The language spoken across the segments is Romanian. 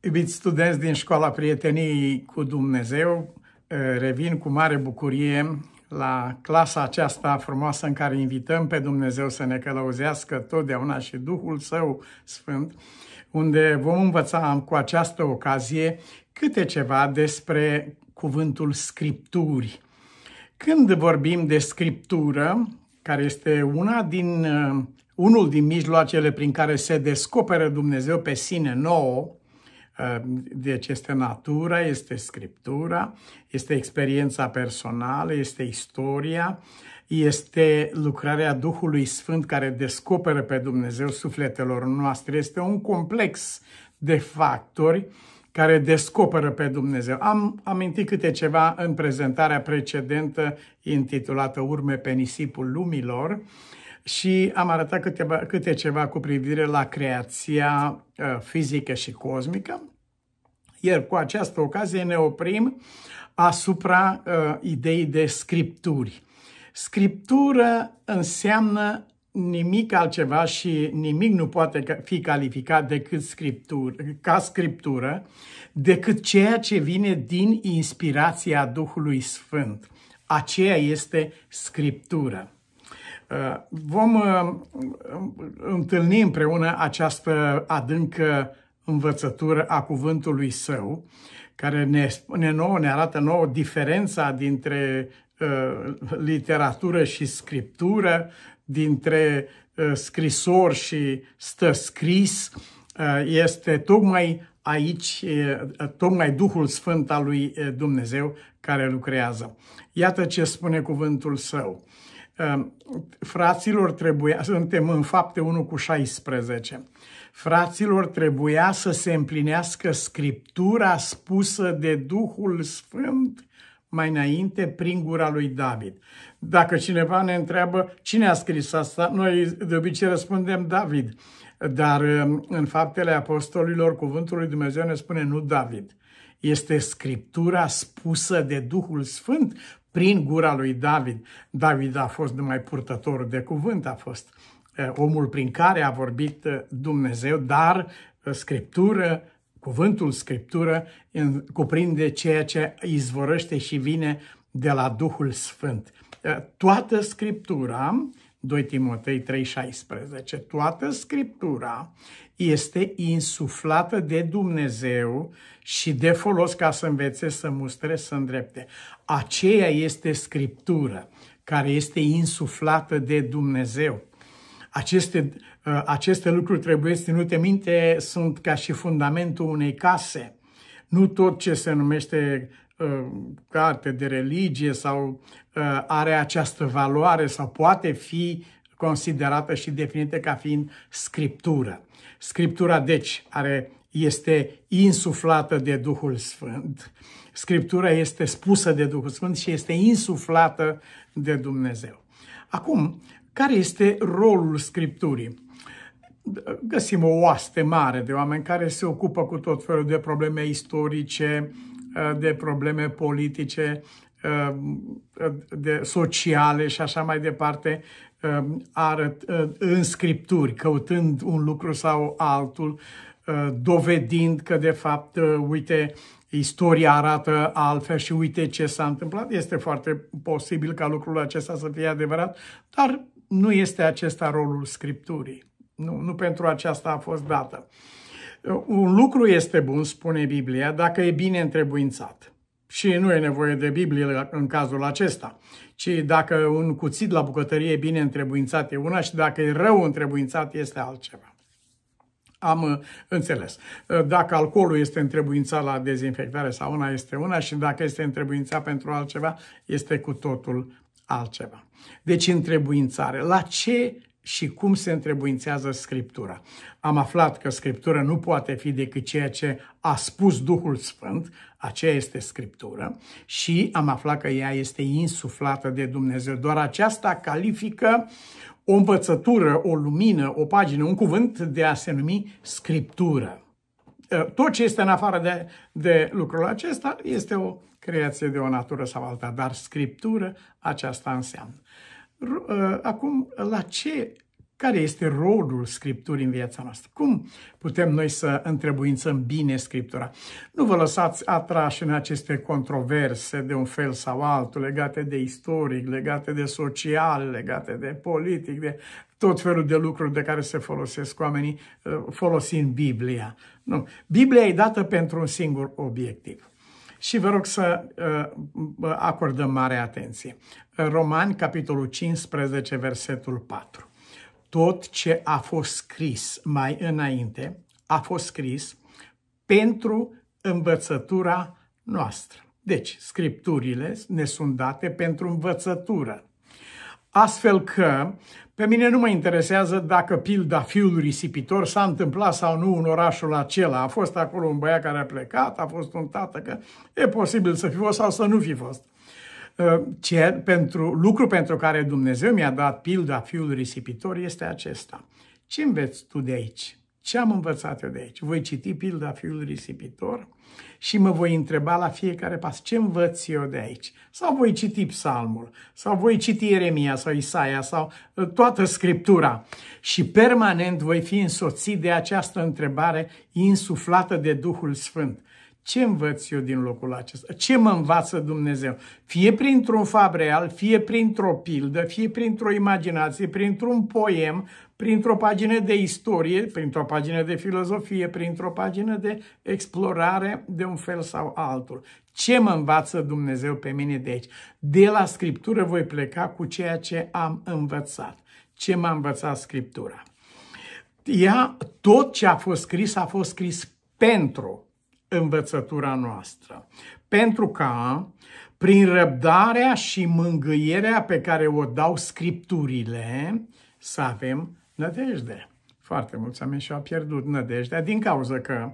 Iubiți studenți din Școala Prieteniei cu Dumnezeu, eh, revin cu mare bucurie la clasa aceasta frumoasă în care invităm pe Dumnezeu să ne călăuzească totdeauna și Duhul Său Sfânt, unde vom învăța cu această ocazie câte ceva despre cuvântul Scripturi. Când vorbim de Scriptură, care este una din, eh, unul din mijloacele prin care se descoperă Dumnezeu pe sine nouă, Ehm, deci este natura, este scriptura, este experiența personală, este istoria, este lucrarea Duhului Sfânt care descoperă pe Dumnezeu sufletelor noastre. Este un complex de factori care descoperă pe Dumnezeu. Am amintit câte ceva în prezentarea precedentă intitulată Urme pe nisipul lumilor și am arătat câte câte ceva cu privire la creația uh, fizică și cosmică, iar cu această ocazie ne oprim asupra uh, ideii de scripturi. Scriptură înseamnă nimic altceva și nimic nu poate fi calificat decât scriptură, ca scriptură, decât ceea ce vine din inspirația Duhului Sfânt. Aceea este scriptură. Uh, vom uh, întâlni împreună această adâncă învățătură a cuvântului său, care ne spune nouă, ne arată nouă diferența dintre uh, literatură și scriptură, dintre uh, scrisor și stă scris, uh, este tocmai aici, uh, tocmai Duhul Sfânt al lui uh, Dumnezeu care lucrează. Iată ce spune cuvântul său. Uh, fraților, trebuie, suntem în fapte 1 cu 16. Fraților, trebuia să se împlinească scriptura spusă de Duhul Sfânt mai înainte prin gura lui David. Dacă cineva ne întreabă cine a scris asta, noi de obicei răspundem David. Dar um, în faptele apostolilor, cuvântul lui Dumnezeu ne spune nu David. Este scriptura spusă de Duhul Sfânt prin gura lui David. David a fost numai purtătorul de cuvânt, a fost omul prin care a vorbit Dumnezeu, dar Scriptură, cuvântul Scriptură cuprinde ceea ce izvorăște și vine de la Duhul Sfânt. Toată Scriptura, 2 Timotei 3,16, toată Scriptura este insuflată de Dumnezeu și de folos ca să învețe, să mustre, să îndrepte. Aceea este Scriptură care este insuflată de Dumnezeu. Aceste, uh, aceste lucruri trebuie ținute minte, sunt ca și fundamentul unei case. Nu tot ce se numește uh, carte de religie sau uh, are această valoare sau poate fi considerată și definită ca fiind scriptură. Scriptura, deci, are, este insuflată de Duhul Sfânt. Scriptura este spusă de Duhul Sfânt și este insuflată de Dumnezeu. Acum, care este rolul Scripturii? Găsim o oaste mare de oameni care se ocupă cu tot felul de probleme istorice, de probleme politice, de sociale și așa mai departe, arăt în scripturi, căutând un lucru sau altul, dovedind că, de fapt, uite, istoria arată altfel și uite ce s-a întâmplat. Este foarte posibil ca lucrul acesta să fie adevărat, dar nu este acesta rolul Scripturii. Nu, nu pentru aceasta a fost dată. Un lucru este bun, spune Biblia, dacă e bine întrebuințat. Și nu e nevoie de Biblie în cazul acesta, ci dacă un cuțit la bucătărie e bine întrebuințat e una și dacă e rău întrebuințat este altceva. Am uh, înțeles. Uh, dacă alcoolul este întrebuințat la dezinfectare sau una este una și dacă este întrebuințat pentru altceva, este cu totul altceva. Deci întrebuințare. La ce și cum se întrebuințează Scriptura. Am aflat că Scriptura nu poate fi decât ceea ce a spus Duhul Sfânt, aceea este Scriptură, și am aflat că ea este insuflată de Dumnezeu. Doar aceasta califică o învățătură, o lumină, o pagină, un cuvânt de a se numi Scriptură. Eh, tot ce este în afară de, de lucrul acesta este o creație de o natură sau alta, dar scriptură aceasta înseamnă. Eh, acum, la ce care este rolul Scripturii în viața noastră? Cum putem noi să întrebuințăm bine Scriptura? Nu vă lăsați atrași în aceste controverse de un fel sau altul, legate de istoric, legate de social, legate de politic, de tot felul de lucruri de care se folosesc oamenii eh, folosind Biblia. Nu. Biblia e dată pentru un singur obiectiv. Și vă rog să eh, acordăm mare atenție. Romani, capitolul 15, versetul 4 tot ce a fost scris mai înainte a fost scris pentru învățătura noastră. Deci, scripturile ne sunt date pentru învățătură. Astfel că pe mine nu mă interesează dacă pilda fiul risipitor s-a întâmplat sau nu în orașul acela. A fost acolo un băiat care a plecat, a fost un tată, că e posibil să fi fost sau să nu fi fost. Ă, cer pentru, lucru pentru care Dumnezeu mi-a dat pilda fiul risipitor este acesta. Ce înveți tu de aici? Ce am învățat eu de aici? Voi citi pilda fiul risipitor și mă voi întreba la fiecare pas ce învăț eu de aici. Sau voi citi psalmul, sau voi citi Ieremia sau Isaia sau ă, toată Scriptura și permanent voi fi însoțit de această întrebare insuflată de Duhul Sfânt ce învăț eu din locul acesta? Ce mă învață Dumnezeu? Fie printr-un fab real, fie printr-o pildă, fie printr-o imaginație, printr-un poem, printr-o pagină de istorie, printr-o pagină de filozofie, printr-o pagină de explorare de un fel sau altul. Ce mă învață Dumnezeu pe mine de aici? De la Scriptură voi pleca cu ceea ce am învățat. Ce m-a învățat Scriptura? Ea, tot ce a fost scris, a fost scris pentru învățătura noastră. Pentru ca, prin răbdarea și mângâierea pe care o dau scripturile, să avem nădejde. Foarte mulți oameni și-au pierdut nădejdea din cauza că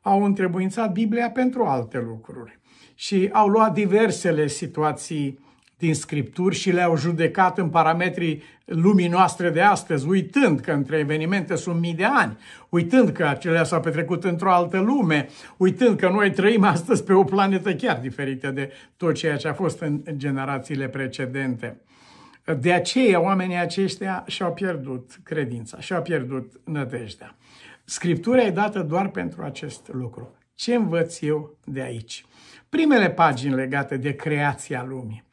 au întrebuințat Biblia pentru alte lucruri și au luat diversele situații din Scripturi și le-au judecat în parametrii lumii noastre de astăzi, uitând că între evenimente sunt mii de ani, uitând că acelea s-au petrecut într-o altă lume, uitând că noi trăim astăzi pe o planetă chiar diferită de tot ceea ce a fost în generațiile precedente. De aceea oamenii aceștia și-au pierdut credința, și-au pierdut nădejdea. Scriptura e dată doar pentru acest lucru. Ce învăț eu de aici? Primele pagini legate de creația lumii.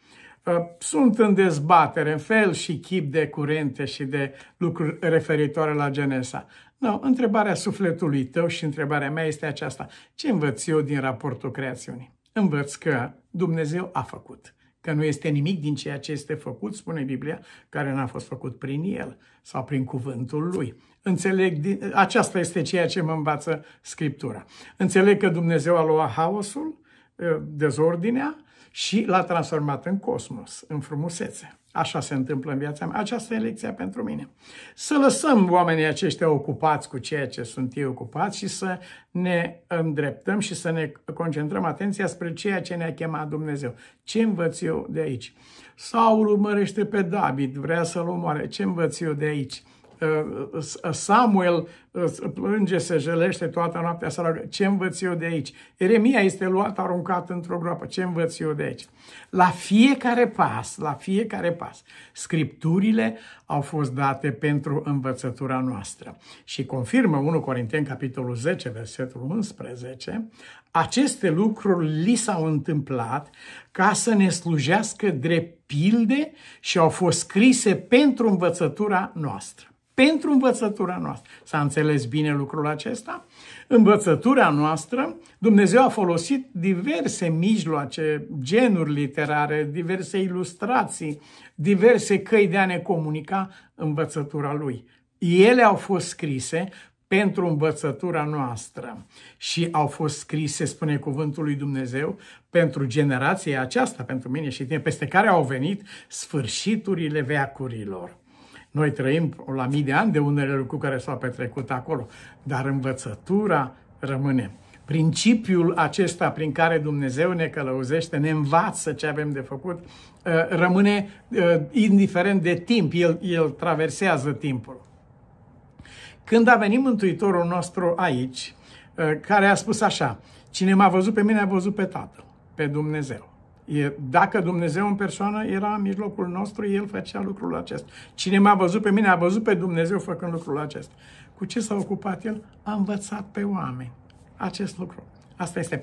Uh, sunt în dezbatere în fel și chip de curente și de lucruri referitoare la Genesa. Nu, întrebarea sufletului tău și întrebarea mea este aceasta. Ce învăț eu din raportul creațiunii? Învăț că Dumnezeu a făcut că nu este nimic din ceea ce este făcut, spune Biblia, care n-a fost făcut prin el sau prin cuvântul lui. Înțeleg, din... aceasta este ceea ce mă învață Scriptura. Înțeleg că Dumnezeu a luat haosul, uh, dezordinea, și l-a transformat în cosmos, în frumusețe. Așa se întâmplă în viața mea. Aceasta e lecția pentru mine. Să lăsăm oamenii aceștia ocupați cu ceea ce sunt ei ocupați și să ne îndreptăm și să ne concentrăm atenția spre ceea ce ne-a chemat Dumnezeu. Ce învăț eu de aici? Saul urmărește pe David, vrea să-l omoare. Ce învăț eu de aici? Ă, ă, Samuel ă, plânge, se jelește toată noaptea să roagă, ce învăț eu de aici? Eremia este luat, aruncat într-o groapă, ce învăț eu de aici? La fiecare pas, la fiecare pas, scripturile au fost date pentru învățătura noastră. Și confirmă 1 Corinteni, capitolul 10, versetul 11, aceste lucruri li s-au întâmplat ca să ne slujească drept pilde și au fost scrise pentru învățătura noastră pentru învățătura noastră. S-a înțeles bine lucrul acesta? Învățătura noastră, Dumnezeu a folosit diverse mijloace, genuri literare, diverse ilustrații, diverse căi de a ne comunica învățătura Lui. Ele au fost scrise pentru învățătura noastră și au fost scrise, spune cuvântul lui Dumnezeu, pentru generația aceasta, pentru mine și tine, peste care au venit sfârșiturile veacurilor. Noi trăim la mii de ani de unele lucruri care s-au petrecut acolo, dar învățătura rămâne. Principiul acesta prin care Dumnezeu ne călăuzește, ne învață ce avem de făcut, uh, rămâne uh, indiferent de timp, el, el traversează timpul. Când a venit Mântuitorul nostru aici, uh, care a spus așa, cine m-a văzut pe mine a văzut pe Tatăl, pe Dumnezeu. E, dacă Dumnezeu în persoană era în mijlocul nostru, El făcea lucrul acesta. Cine m-a văzut pe mine, a văzut pe Dumnezeu făcând lucrul acesta. Cu ce s-a ocupat El? A învățat pe oameni acest lucru. Asta este.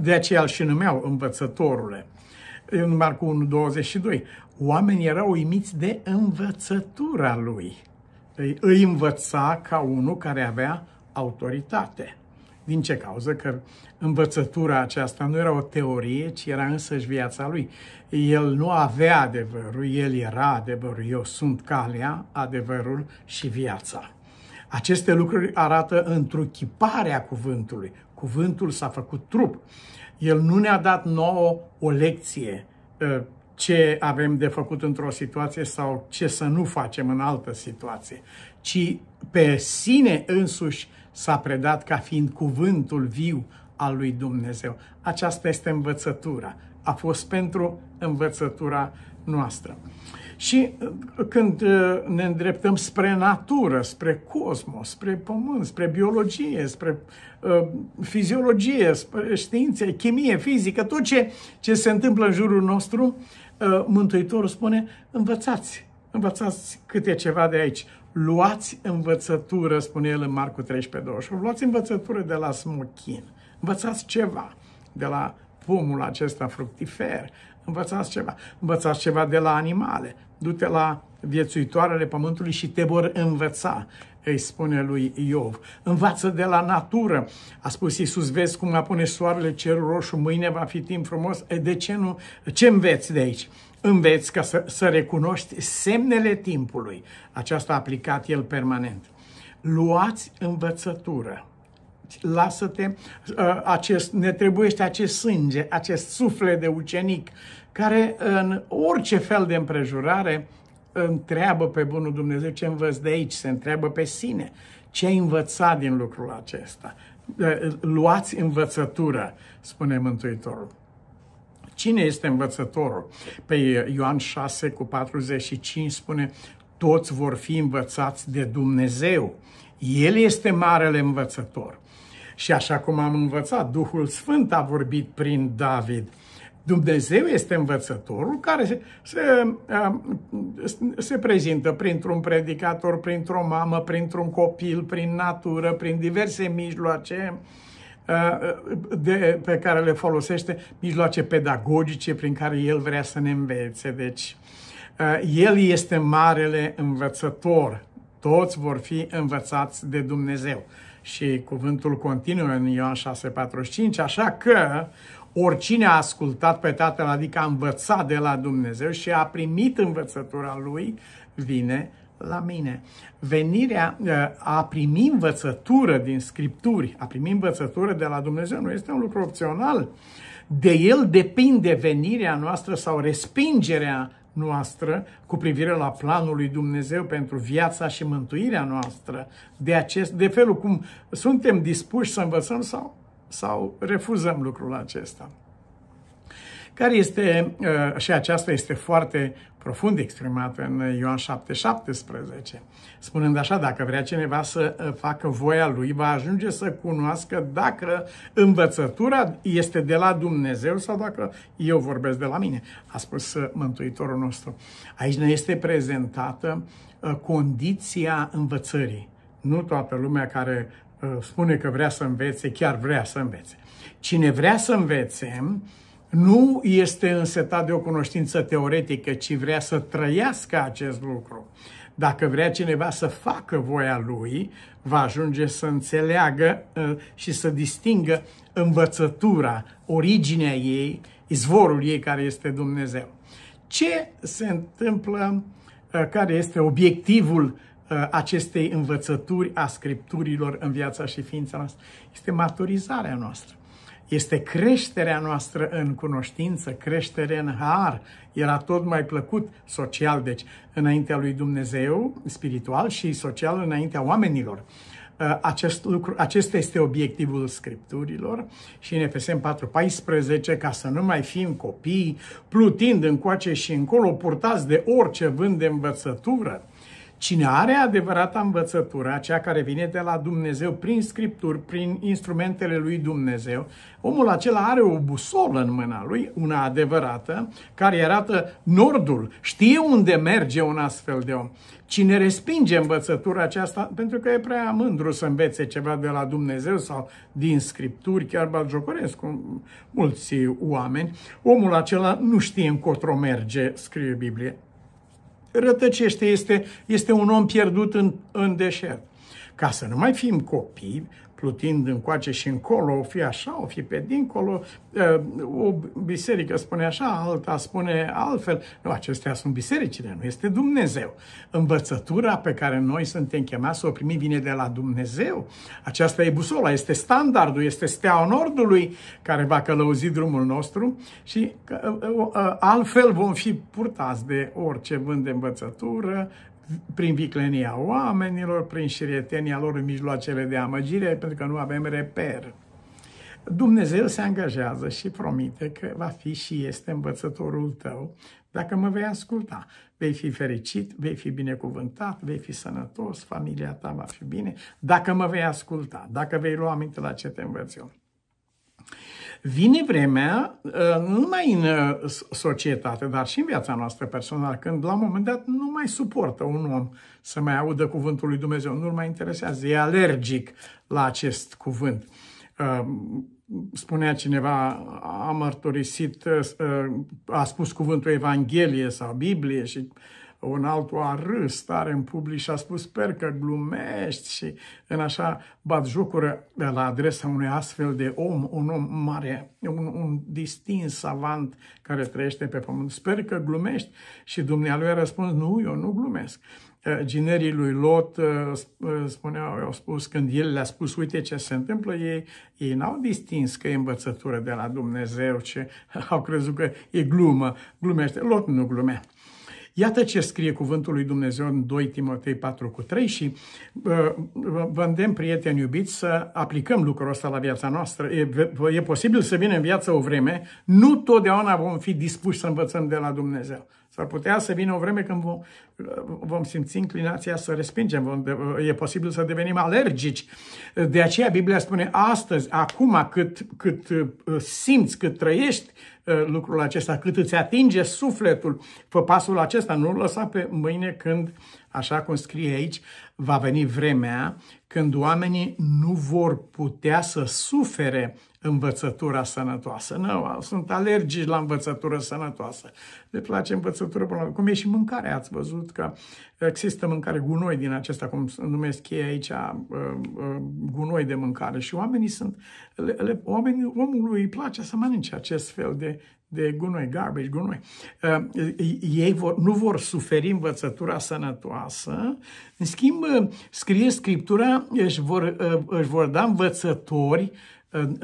De aceea îl și numeau învățătorule. În Marcu 1, 22. Oamenii erau uimiți de învățătura lui. Îi învăța ca unul care avea autoritate. Din ce cauză? Că învățătura aceasta nu era o teorie, ci era însăși viața lui. El nu avea adevărul, el era adevărul. Eu sunt calea, adevărul și viața. Aceste lucruri arată întruchiparea cuvântului. Cuvântul s-a făcut trup. El nu ne-a dat nouă o lecție ă, ce avem de făcut într-o situație sau ce să nu facem în altă situație, ci pe sine însuși s-a predat ca fiind cuvântul viu al lui Dumnezeu. Aceasta este învățătura. A fost pentru învățătura noastră. Și uh, când uh, ne îndreptăm spre natură, spre cosmos, spre pământ, spre biologie, spre uh, fiziologie, spre științe, chimie, fizică, tot ce, ce se întâmplă în jurul nostru, uh, Mântuitorul spune, învățați, învățați câte ceva de aici luați învățătură, spune el în Marcu 13, 28, luați învățătură de la smochin, învățați ceva de la pomul acesta fructifer, învățați ceva, învățați ceva de la animale, du-te la viețuitoarele pământului și te vor învăța, îi spune lui Iov. Învață de la natură. A spus Iisus, vezi cum apune soarele, cerul roșu, mâine va fi timp frumos. E, de ce nu? Ce înveți de aici? înveți ca să, să recunoști semnele timpului. Aceasta a aplicat el permanent. Luați învățătură. Lasă-te, uh, acest, ne trebuiește acest sânge, acest suflet de ucenic, care în orice fel de împrejurare întreabă pe Bunul Dumnezeu ce învăț de aici, se întreabă pe sine ce ai învățat din lucrul acesta. Uh, luați învățătură, spune Mântuitorul. Cine este învățătorul? Pe păi, Ioan 6 cu 45 spune, toți vor fi învățați de Dumnezeu. El este marele învățător. Și așa cum am învățat, Duhul Sfânt a vorbit prin David. Dumnezeu este învățătorul care se, se, se prezintă printr-un predicator, printr-o mamă, printr-un copil, prin natură, prin diverse mijloace de, pe care le folosește, mijloace pedagogice prin care el vrea să ne învețe. Deci, uh, el este marele învățător. Toți vor fi învățați de Dumnezeu. Și cuvântul continuă în Ioan 6,45, așa că oricine a ascultat pe Tatăl, adică a învățat de la Dumnezeu și a primit învățătura Lui, vine la mine. Venirea uh, a primi învățătură din Scripturi, a primi învățătură de la Dumnezeu, nu este un lucru opțional. De el depinde venirea noastră sau respingerea noastră cu privire la planul lui Dumnezeu pentru viața și mântuirea noastră, de, acest, de felul cum suntem dispuși să învățăm sau, sau refuzăm lucrul acesta care este, uh, și aceasta este foarte profund exprimată în Ioan 7,17, spunând așa, dacă vrea cineva să uh, facă voia lui, va ajunge să cunoască dacă învățătura este de la Dumnezeu sau dacă eu vorbesc de la mine, a spus uh, Mântuitorul nostru. Aici ne este prezentată condiția învățării. Nu toată lumea care spune că vrea să învețe, chiar vrea să învețe. Cine vrea să învețe, nu este însetat de o cunoștință teoretică, ci vrea să trăiască acest lucru. Dacă vrea cineva să facă voia lui, va ajunge să înțeleagă uh, și să distingă învățătura, originea ei, izvorul ei care este Dumnezeu. Ce se întâmplă, uh, care este obiectivul uh, acestei învățături a Scripturilor în viața și ființa noastră? Este maturizarea noastră este creșterea noastră în cunoștință, creștere în har. Era tot mai plăcut social, deci înaintea lui Dumnezeu, spiritual și social înaintea oamenilor. Uh, acest lucru, acesta este obiectivul scripturilor și în Efesem 4.14, ca să nu mai fim copii, plutind încoace și încolo, purtați de orice vânt de învățătură, Cine are adevărata învățătură, aceea care vine de la Dumnezeu prin scripturi, prin instrumentele lui Dumnezeu, omul acela are o busolă în mâna lui, una adevărată, care arată nordul, știe unde merge un astfel de om. Cine respinge învățătura aceasta, pentru că e prea mândru să învețe ceva de la Dumnezeu sau din scripturi, chiar cu mulți oameni, omul acela nu știe încotro merge, scrie Biblie rătăcește, este, este un om pierdut în, în deșert. Ca să nu mai fim copii, plutind încoace și încolo, o fi așa, o fi pe dincolo, ă, o biserică spune așa, alta spune altfel. Nu, acestea sunt bisericile, nu este Dumnezeu. Învățătura pe care noi suntem chemați să o primim vine de la Dumnezeu. Aceasta e busola, este standardul, este steaua Nordului care va călăuzi drumul nostru și ă, ă, altfel vom fi purtați de orice vânt de învățătură, prin viclenia oamenilor, prin șirietenia lor în mijloacele de amăgire, pentru că nu avem reper. Dumnezeu se angajează și promite că va fi și este învățătorul tău dacă mă vei asculta. Vei fi fericit, vei fi binecuvântat, vei fi sănătos, familia ta va fi bine, dacă mă vei asculta, dacă vei lua aminte la ce te învăț eu. Vine vremea, uh, nu numai în uh, societate, dar și în viața noastră personală, când la un moment dat nu mai suportă un om să mai audă cuvântul lui Dumnezeu, nu-l mai interesează, e alergic la acest cuvânt. Uh, spunea cineva, a mărturisit, a spus cuvântul Evanghelie sau Biblie și un altul a râs tare în public și a spus sper că glumești și în așa bat jocură de la adresa unui astfel de om, un om mare, un, un distins savant care trăiește pe pământ. Sper că glumești și dumnealui a răspuns, nu, eu nu glumesc eh, ginerii lui Lot eh, eh, spuneau, au spus, când el le-a spus, uite ce se întâmplă, ei, ei n-au distins că e învățătură de la Dumnezeu, ce au crezut că e glumă, glumește. Lot nu glumea. Iată ce scrie cuvântul lui Dumnezeu în 2 Timotei 4 cu 3 și uh, vă îndemn, prieteni iubiți, să aplicăm lucrul ăsta la viața noastră. E, e posibil să vină în viață o vreme, nu totdeauna vom fi dispuși să învățăm de la Dumnezeu. S-ar putea să vină o vreme când vom, vom simți inclinația să respingem, vom, e posibil să devenim alergici. De aceea Biblia spune astăzi, acum, cât, cât uh, simți, cât trăiești uh, lucrul acesta, cât îți atinge sufletul, fă pasul acesta, nu-l lăsa pe mâine când, așa cum scrie aici, va veni vremea când oamenii nu vor putea să sufere învățătura sănătoasă. Nu, sunt alergici la învățătură sănătoasă. Le place învățătură până la Cum e și mâncarea, ați văzut că există mâncare gunoi din acesta, cum numesc ei aici, uh, uh, gunoi de mâncare. Și oamenii sunt, le, le, oamenii, omului îi place să mănânce acest fel de, de gunoi, garbage, gunoi. Uh, ei vor, nu vor suferi învățătura sănătoasă, în schimb, scrie Scriptura, își vor, își vor da învățători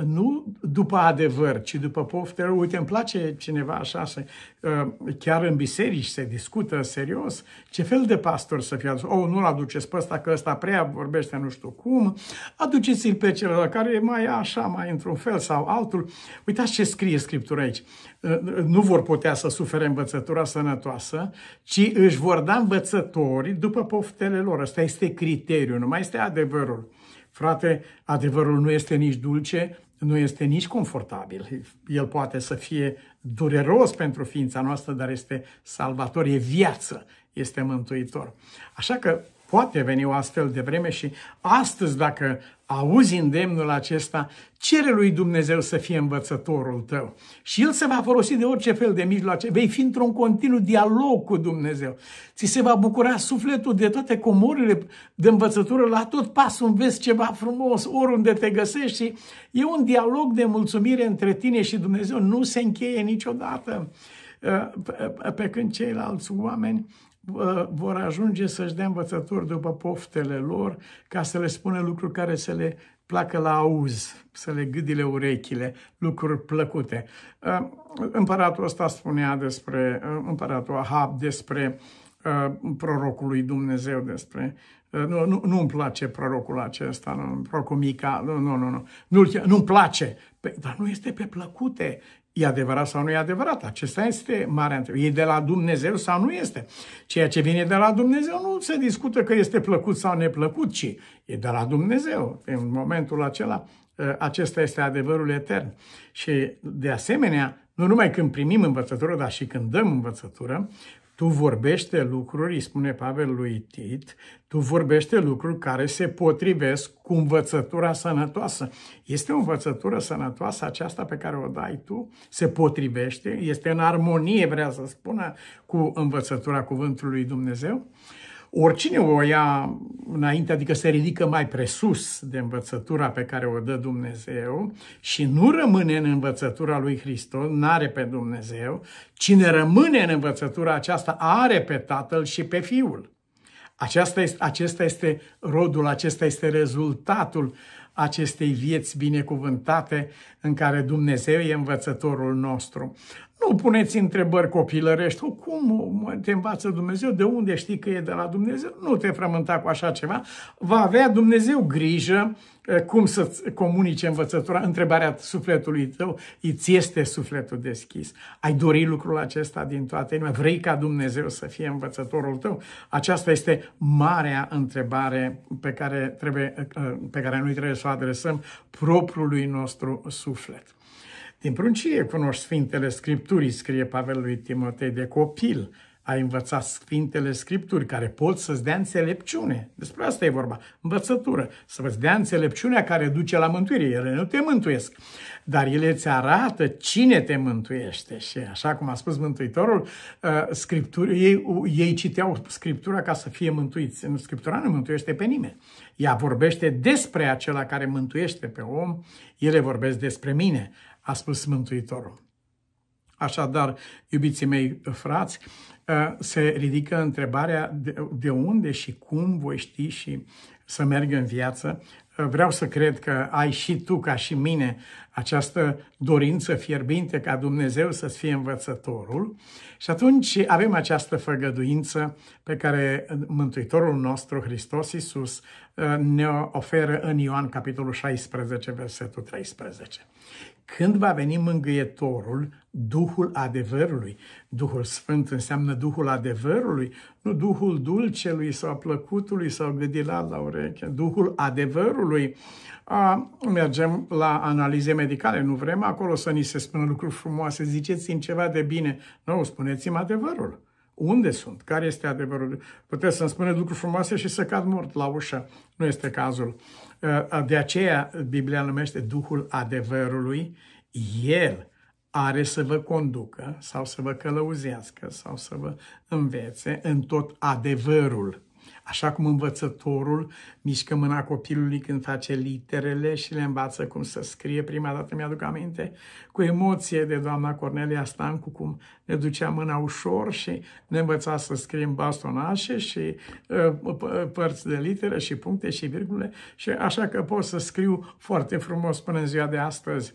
nu după adevăr, ci după poftă. Uite, îmi place cineva așa, să, uh, chiar în biserici se discută serios ce fel de pastor să fie adus. Oh, nu-l aduceți pe ăsta, că ăsta prea vorbește nu știu cum. Aduceți-l pe celălalt care e mai așa, mai într-un fel sau altul. Uitați ce scrie Scriptura aici. Uh, uh, nu vor putea să sufere învățătura sănătoasă, ci își vor da învățători după poftele lor. Asta este criteriul, nu mai este adevărul. Frate, adevărul nu este nici dulce, nu este nici confortabil. El poate să fie dureros pentru ființa noastră, dar este salvator, e viață, este mântuitor. Așa că Poate veni o astfel de vreme și astăzi, dacă auzi îndemnul acesta, cere lui Dumnezeu să fie învățătorul tău. Și El se va folosi de orice fel de mijloace. Vei fi într-un continuu dialog cu Dumnezeu. Ți se va bucura sufletul de toate comorile de învățătură. La tot pasul înveți ceva frumos, oriunde te găsești. Și e un dialog de mulțumire între tine și Dumnezeu. Nu se încheie niciodată uh, pe când ceilalți oameni vor ajunge să-și dea învățători după poftele lor ca să le spună lucruri care să le placă la auz, să le gâdile urechile, lucruri plăcute. Ă, împăratul ăsta spunea despre, ă, împăratul Ahab, despre ă, prorocul lui Dumnezeu, despre nu, nu, nu-mi place prorocul acesta, nu, prorocul Mica, nu, nu, nu, nu, nu-mi place, pe, dar nu este pe plăcute, E adevărat sau nu e adevărat? Acesta este marea întrebare. E de la Dumnezeu sau nu este? Ceea ce vine de la Dumnezeu nu se discută că este plăcut sau neplăcut, ci e de la Dumnezeu. În momentul acela, ă, acesta este adevărul etern. Și de asemenea, nu numai când primim învățătură, dar și când dăm învățătură, tu vorbește lucruri, îi spune Pavel lui Tit, tu vorbește lucruri care se potrivesc cu învățătura sănătoasă. Este o învățătură sănătoasă aceasta pe care o dai tu? Se potrivește? Este în armonie, vrea să spună, cu învățătura cuvântului Dumnezeu? Oricine o ia înainte, adică se ridică mai presus de învățătura pe care o dă Dumnezeu și nu rămâne în învățătura lui Hristos, n-are pe Dumnezeu, cine rămâne în învățătura aceasta are pe Tatăl și pe Fiul. Aceasta este, acesta este rodul, acesta este rezultatul acestei vieți binecuvântate în care Dumnezeu e învățătorul nostru. Nu puneți întrebări copilărești. Cum te învață Dumnezeu? De unde știi că e de la Dumnezeu? Nu te frământa cu așa ceva. Va avea Dumnezeu grijă cum să-ți comunice învățătura. Întrebarea sufletului tău, îți este sufletul deschis. Ai dori lucrul acesta din toată inima? Vrei ca Dumnezeu să fie învățătorul tău? Aceasta este marea întrebare pe care, trebuie, pe care noi trebuie să o adresăm propriului nostru suflet. Din pruncie cunoști Sfintele Scripturii, scrie Pavel lui Timotei, de copil ai învățat Sfintele Scripturi care pot să-ți dea înțelepciune. Despre asta e vorba. Învățătură. Să-ți dea înțelepciunea care duce la mântuire. Ele nu te mântuiesc, dar ele îți arată cine te mântuiește. Și așa cum a spus Mântuitorul, uh, ei, ei citeau Scriptura ca să fie mântuiți. Scriptura nu mântuiește pe nimeni. Ea vorbește despre acela care mântuiește pe om, ele vorbesc despre mine a spus Mântuitorul. Așadar, iubiții mei frați, ă, se ridică întrebarea de unde și cum voi ști și să merg în viață. Ă, vreau să cred că ai și tu, ca și mine, această dorință fierbinte ca Dumnezeu să-ți fie învățătorul. Și atunci avem această făgăduință pe care Mântuitorul nostru, Hristos Iisus, ă, ne oferă în Ioan capitolul 16, versetul 13. Când va veni mângâietorul, Duhul adevărului. Duhul Sfânt înseamnă Duhul adevărului, nu Duhul dulcelui sau plăcutului sau gâdilat la ureche, Duhul adevărului. A, mergem la analize medicale, nu vrem acolo să ni se spună lucruri frumoase, ziceți-mi ceva de bine. Nu, spuneți-mi adevărul. Unde sunt? Care este adevărul? Puteți să-mi spuneți lucruri frumoase și să cad mort la ușă. Nu este cazul. Uh, de aceea Biblia numește Duhul adevărului. El are să vă conducă sau să vă călăuzească sau să vă învețe în tot adevărul. Așa cum învățătorul mișcă mâna copilului când face literele și le învață cum să scrie, prima dată mi-aduc aminte, cu emoție de doamna Cornelia Stancu, cum ne ducea mâna ușor și ne învăța să scriem bastonașe și uh, uh, părți de litere și puncte și virgule și așa că pot să scriu foarte frumos până în ziua de astăzi.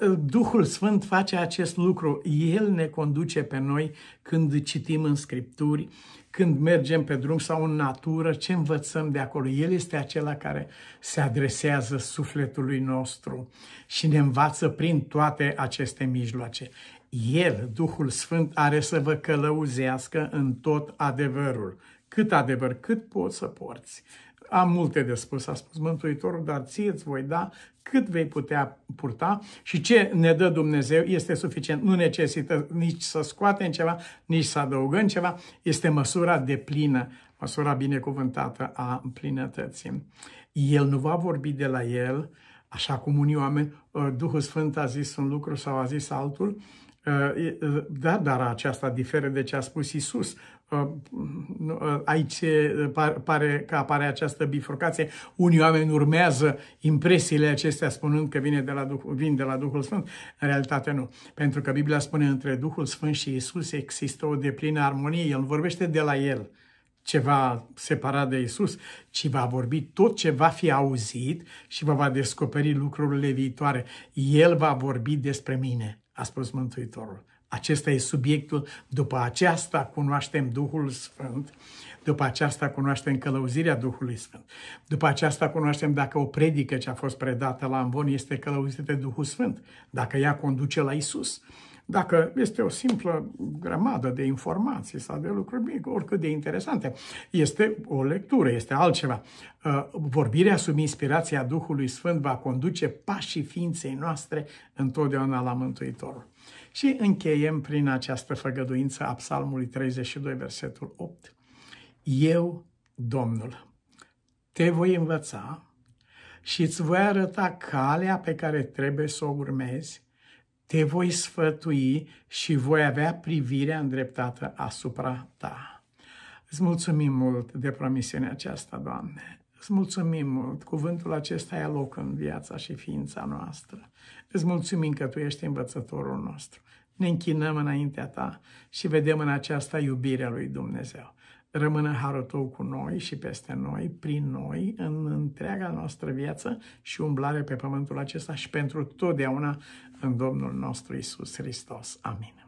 Uh, Duhul Sfânt face acest lucru. El ne conduce pe noi când citim în Scripturi, când mergem pe drum sau în natură, ce învățăm de acolo. El este acela care se adresează sufletului nostru și ne învață prin toate aceste mijloace. El, Duhul Sfânt, are să vă călăuzească în tot adevărul. Cât adevăr, cât poți să porți am multe de spus, a spus Mântuitorul, dar ție îți voi da cât vei putea purta și ce ne dă Dumnezeu este suficient. Nu necesită nici să scoatem ceva, nici să adăugăm ceva. Este măsura de plină, măsura binecuvântată a plinătății. El nu va vorbi de la el, așa cum unii oameni, ă, Duhul Sfânt a zis un lucru sau a zis altul, ă, ă, da, dar aceasta diferă de ce a spus Isus. Uh, uh, aici uh, pare că apare această bifurcație. Unii oameni urmează impresiile acestea spunând că vine de la Duh, vin de la Duhul Sfânt. În realitate nu. Pentru că Biblia spune între Duhul Sfânt și Isus există o deplină armonie. El vorbește de la el ceva separat de Isus, ci va vorbi tot ce va fi auzit și vă va descoperi lucrurile viitoare. El va vorbi despre mine, a spus Mântuitorul. Acesta e subiectul. După aceasta cunoaștem Duhul Sfânt, după aceasta cunoaștem călăuzirea Duhului Sfânt, după aceasta cunoaștem dacă o predică ce a fost predată la Amvon este călăuzită de Duhul Sfânt, dacă ea conduce la Isus. Dacă este o simplă grămadă de informații sau de lucruri mici, oricât de interesante, este o lectură, este altceva. Uh, vorbirea sub inspirația Duhului Sfânt va conduce pașii ființei noastre întotdeauna la Mântuitorul. Și încheiem prin această făgăduință a Psalmului 32, versetul 8. Eu, Domnul, te voi învăța și îți voi arăta calea pe care trebuie să o urmezi, te voi sfătui și voi avea privirea îndreptată asupra ta. Îți mulțumim mult de promisiunea aceasta, Doamne. Îți mulțumim mult. Cuvântul acesta ia loc în viața și ființa noastră. Îți mulțumim că Tu ești învățătorul nostru. Ne închinăm înaintea Ta și vedem în aceasta iubirea lui Dumnezeu. Rămână harul Tău cu noi și peste noi, prin noi, în întreaga noastră viață și umblare pe pământul acesta și pentru totdeauna în Domnul nostru Isus Hristos. Amin.